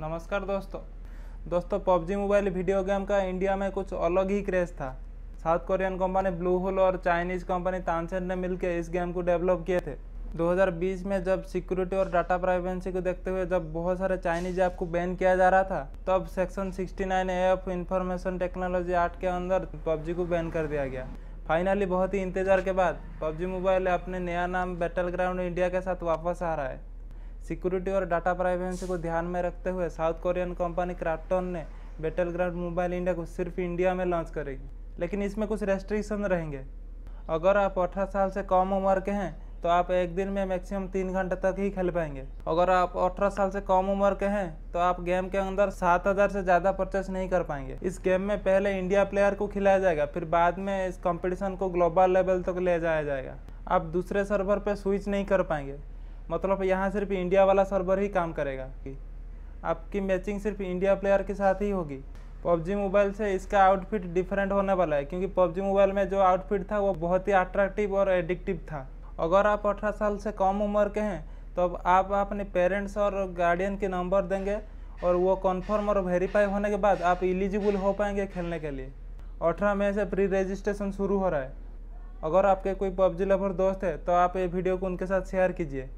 नमस्कार दोस्तों दोस्तों पबजी मोबाइल वीडियो गेम का इंडिया में कुछ अलग ही क्रेज था south Korean company blue hole और चाइनीज कंपनी तानसेन ने मिलकर इस गेम को डेवलप किए थे 2020 में जब सिक्योरिटी और डाटा प्राइवेसी को देखते हुए जब बहुत सारे चाइनीज ऐप को बैन किया जा रहा था तब section 69 A of information technology act के अंदर पबजी को बैन कर दिया गया फाइनली बहुत ही इंतजार के बाद पबजी मोबाइल अपने नया नाम बैटल ग्राउंड इंडिया के साथ वापस आ रहा है सिक्योरिटी और डाटा प्राइवेसी को ध्यान में रखते हुए साउथ कोरियन कंपनी क्राफ्टन ने बेटल ग्राउंड मोबाइल इंडिया को सिर्फ इंडिया में लॉन्च करेगी लेकिन इसमें कुछ रेस्ट्रिक्शन रहेंगे अगर आप अठारह साल से कम उम्र के हैं तो आप एक दिन में मैक्सिमम तीन घंटे तक ही खेल पाएंगे अगर आप अठारह साल से कम उम्र के हैं तो आप गेम के अंदर सात हज़ार से ज़्यादा परचेस नहीं कर पाएंगे इस गेम में पहले इंडिया प्लेयर को खिलाया जाएगा फिर बाद में इस कंपटीशन को ग्लोबल लेवल तक ले जाया जाएगा आप दूसरे सर्वर पर स्विच नहीं कर पाएंगे मतलब यहाँ सिर्फ इंडिया वाला सर्वर ही काम करेगा कि आपकी मैचिंग सिर्फ इंडिया प्लेयर के साथ ही होगी पबजी मोबाइल से इसका आउटफिट डिफरेंट होने वाला है क्योंकि पबजी मोबाइल में जो आउटफिट था वो बहुत ही अट्रैक्टिव और एडिक्टिव था अगर आप अठारह साल से कम उम्र के हैं तो आप अपने पेरेंट्स और गार्डियन के नंबर देंगे और वो कन्फर्म और वेरीफाई होने के बाद आप इलिजिबल हो पाएंगे खेलने के लिए अठारह मई से प्री रजिस्ट्रेशन शुरू हो रहा है अगर आपके कोई पबजी लवर दोस्त है तो आप ये वीडियो को उनके साथ शेयर कीजिए